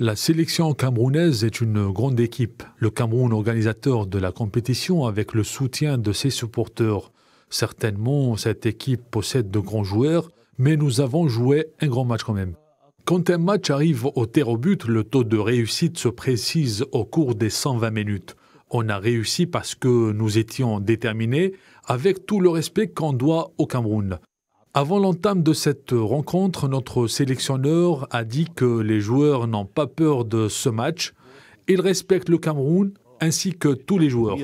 La sélection camerounaise est une grande équipe. Le Cameroun organisateur de la compétition avec le soutien de ses supporters. Certainement, cette équipe possède de grands joueurs, mais nous avons joué un grand match quand même. Quand un match arrive au terre au but, le taux de réussite se précise au cours des 120 minutes. On a réussi parce que nous étions déterminés, avec tout le respect qu'on doit au Cameroun. Avant l'entame de cette rencontre, notre sélectionneur a dit que les joueurs n'ont pas peur de ce match. Ils respectent le Cameroun ainsi que tous les joueurs.